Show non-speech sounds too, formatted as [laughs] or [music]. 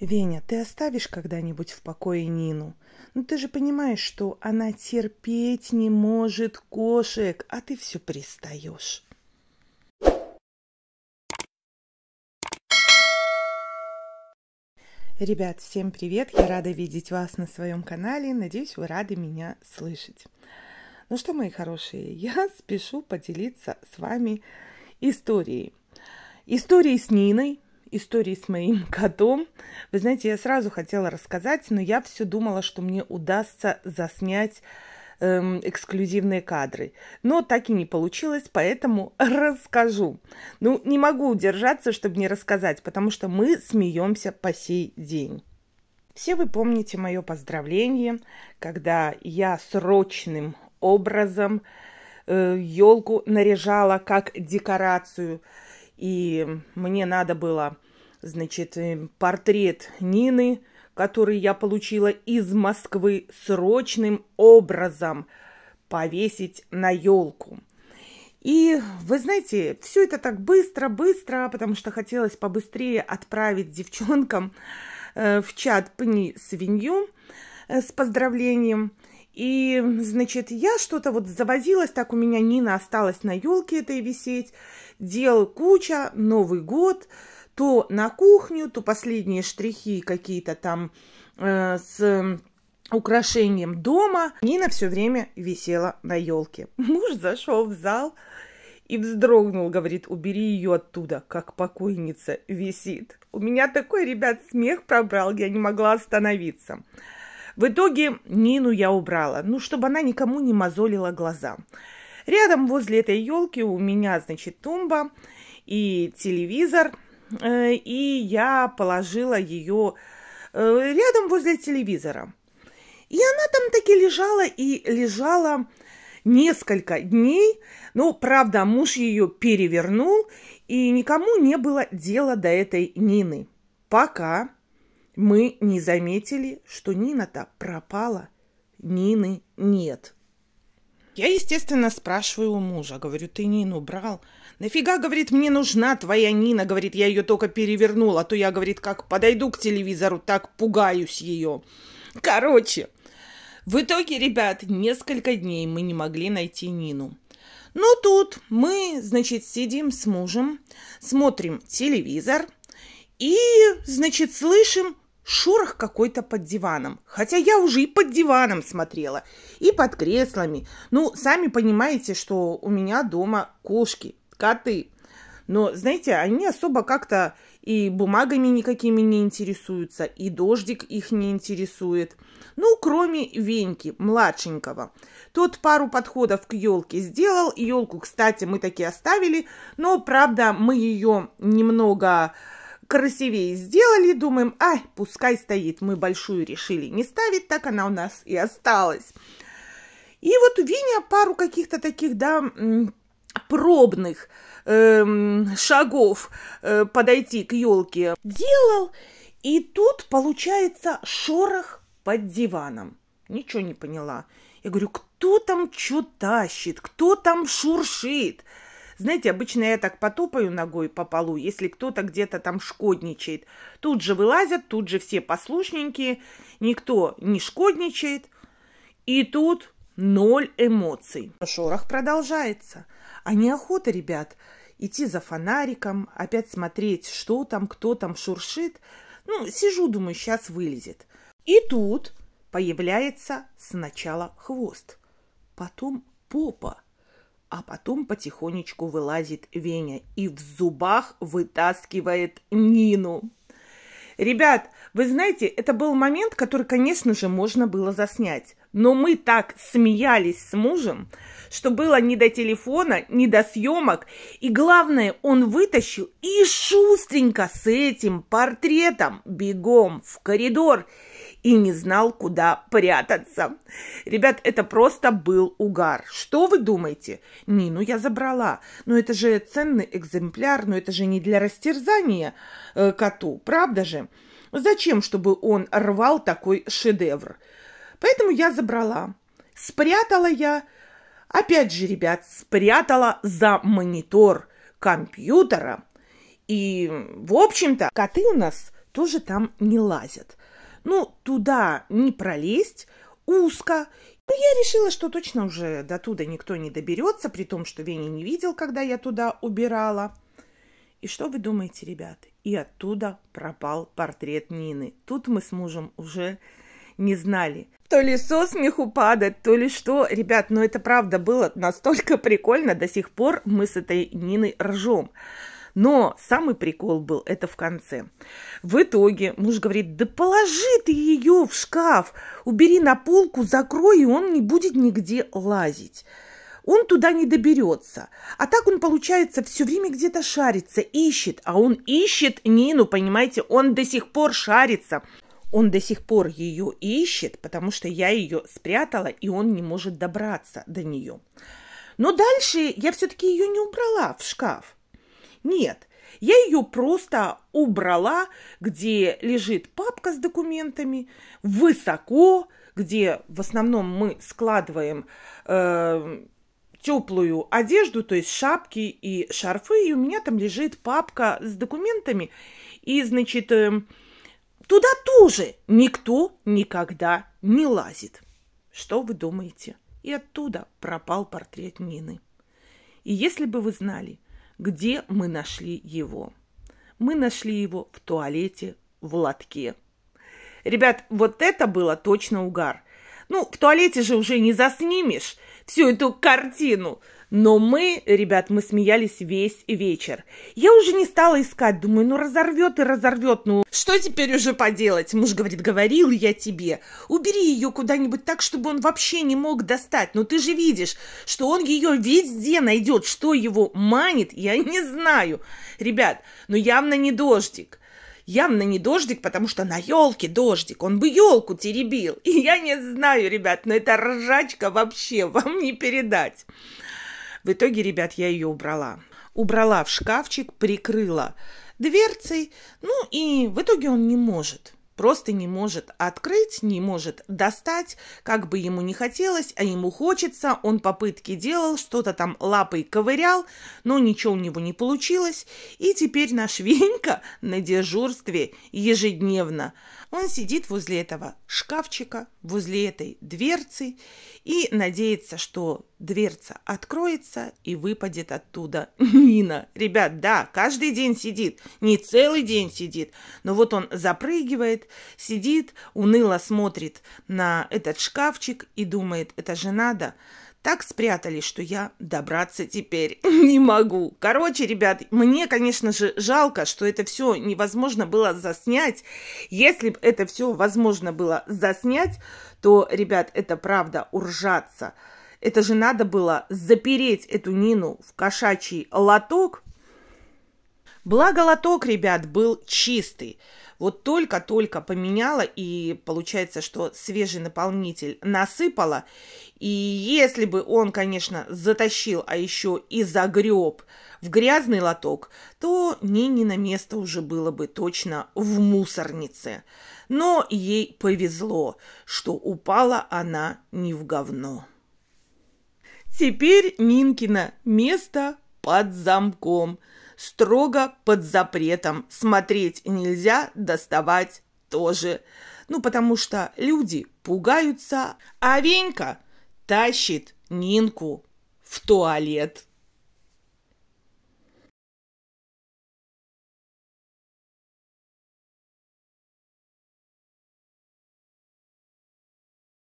«Веня, ты оставишь когда-нибудь в покое Нину? Ну ты же понимаешь, что она терпеть не может кошек, а ты все пристаешь». Ребят, всем привет! Я рада видеть вас на своем канале. Надеюсь, вы рады меня слышать. Ну что, мои хорошие, [laughs] я спешу поделиться с вами историей. Историей с Ниной, истории с моим [laughs] котом. Вы знаете, я сразу хотела рассказать, но я все думала, что мне удастся заснять эм, эксклюзивные кадры. Но так и не получилось, поэтому [laughs] расскажу. Ну, не могу удержаться, чтобы не рассказать, потому что мы смеемся по сей день. Все вы помните мое поздравление, когда я срочным образом елку э, наряжала как декорацию – и мне надо было, значит, э, портрет Нины, который я получила из Москвы срочным образом повесить на елку. И вы знаете, все это так быстро-быстро, потому что хотелось побыстрее отправить девчонкам э, в чат пни свинью э, с поздравлением. И, значит, я что-то вот завозилась, так у меня Нина осталась на елке этой висеть, дел куча, Новый год, то на кухню, то последние штрихи какие-то там э, с украшением дома. Нина все время висела на елке. [laughs] Муж зашел в зал и вздрогнул, говорит, убери ее оттуда, как покойница висит. У меня такой, ребят, смех пробрал, я не могла остановиться. В итоге Нину я убрала, ну, чтобы она никому не мозолила глаза. Рядом возле этой елки у меня, значит, тумба и телевизор, э, и я положила ее э, рядом возле телевизора. И она там таки лежала и лежала несколько дней. Ну, правда, муж ее перевернул, и никому не было дела до этой Нины. Пока мы не заметили, что Нина-то пропала. Нины нет. Я, естественно, спрашиваю у мужа. Говорю, ты Нину брал? Нафига, говорит, мне нужна твоя Нина? Говорит, я ее только перевернула, а то я, говорит, как подойду к телевизору, так пугаюсь ее. Короче, в итоге, ребят, несколько дней мы не могли найти Нину. Ну, тут мы, значит, сидим с мужем, смотрим телевизор и, значит, слышим шорох какой-то под диваном. Хотя я уже и под диваном смотрела, и под креслами. Ну, сами понимаете, что у меня дома кошки, коты. Но, знаете, они особо как-то и бумагами никакими не интересуются, и дождик их не интересует. Ну, кроме Веньки, младшенького. Тот пару подходов к елке сделал. Елку, кстати, мы таки оставили, но, правда, мы ее немного красивее сделали, думаем, ай, пускай стоит, мы большую решили не ставить, так она у нас и осталась. И вот Виня пару каких-то таких, да, пробных эм, шагов э, подойти к елке делал, и тут получается шорох под диваном. Ничего не поняла. Я говорю, кто там что тащит, кто там шуршит? Знаете, обычно я так потопаю ногой по полу, если кто-то где-то там шкодничает. Тут же вылазят, тут же все послушненькие, никто не шкодничает. И тут ноль эмоций. Шорох продолжается. А неохота, ребят, идти за фонариком, опять смотреть, что там, кто там шуршит. Ну, сижу, думаю, сейчас вылезет. И тут появляется сначала хвост, потом попа, а потом потихонечку вылазит Веня и в зубах вытаскивает Нину. Ребят, вы знаете, это был момент, который, конечно же, можно было заснять. Но мы так смеялись с мужем, что было ни до телефона, ни до съемок. И главное, он вытащил и шустренько с этим портретом бегом в коридор – и не знал, куда прятаться. Ребят, это просто был угар. Что вы думаете? Нину я забрала. Но это же ценный экземпляр, но это же не для растерзания э, коту, правда же? Зачем, чтобы он рвал такой шедевр? Поэтому я забрала. Спрятала я, опять же, ребят, спрятала за монитор компьютера. И, в общем-то, коты у нас тоже там не лазят. Ну, туда не пролезть, узко. Но я решила, что точно уже до туда никто не доберется, при том, что Веня не видел, когда я туда убирала. И что вы думаете, ребят? И оттуда пропал портрет Нины. Тут мы с мужем уже не знали. То ли со смеху падать, то ли что. Ребят, ну это правда было настолько прикольно, до сих пор мы с этой Ниной ржем. Но самый прикол был это в конце. В итоге муж говорит, да положи ты ее в шкаф, убери на полку, закрой, и он не будет нигде лазить он туда не доберется. А так он, получается, все время где-то шарится, ищет. А он ищет Нину, понимаете, он до сих пор шарится. Он до сих пор ее ищет, потому что я ее спрятала, и он не может добраться до нее. Но дальше я все-таки ее не убрала в шкаф. Нет, я ее просто убрала, где лежит папка с документами, высоко, где в основном мы складываем э, эм, теплую одежду, то есть шапки и шарфы, и у меня там лежит папка с документами, и, значит, э, туда тоже никто никогда не лазит. Что вы думаете? И оттуда пропал портрет Нины. И если бы вы знали – где мы нашли его? Мы нашли его в туалете в лотке. Ребят, вот это было точно угар. Ну, в туалете же уже не заснимешь всю эту картину – но мы, ребят, мы смеялись весь вечер. Я уже не стала искать, думаю, ну разорвет и разорвет, ну что теперь уже поделать? Муж говорит, говорил я тебе, убери ее куда-нибудь так, чтобы он вообще не мог достать. Но ты же видишь, что он ее везде найдет, что его манит, я не знаю. Ребят, но ну явно не дождик явно не дождик, потому что на елке дождик, он бы елку теребил. И я не знаю, ребят, но эта ржачка вообще вам не передать. В итоге, ребят, я ее убрала. Убрала в шкафчик, прикрыла дверцей, ну и в итоге он не может просто не может открыть, не может достать, как бы ему не хотелось, а ему хочется, он попытки делал, что-то там лапой ковырял, но ничего у него не получилось, и теперь наш [laughs] Венька на дежурстве ежедневно он сидит возле этого шкафчика, возле этой дверцы и надеется, что дверца откроется и выпадет оттуда [laughs] Нина. Ребят, да, каждый день сидит, не целый день сидит, но вот он запрыгивает, сидит, уныло смотрит на этот шкафчик и думает, это же надо – так спрятались, что я добраться теперь [laughs] не могу. Короче, ребят, мне, конечно же, жалко, что это все невозможно было заснять. Если бы это все возможно было заснять, то, ребят, это правда уржаться. Это же надо было запереть эту Нину в кошачий лоток. Благо лоток, ребят, был чистый. Вот только-только поменяла, и получается, что свежий наполнитель насыпала. И если бы он, конечно, затащил, а еще и загреб в грязный лоток, то Нине на место уже было бы точно в мусорнице. Но ей повезло, что упала она не в говно. Теперь Нинкина место под замком – строго под запретом. Смотреть нельзя, доставать тоже. Ну, потому что люди пугаются, а Венька тащит Нинку в туалет.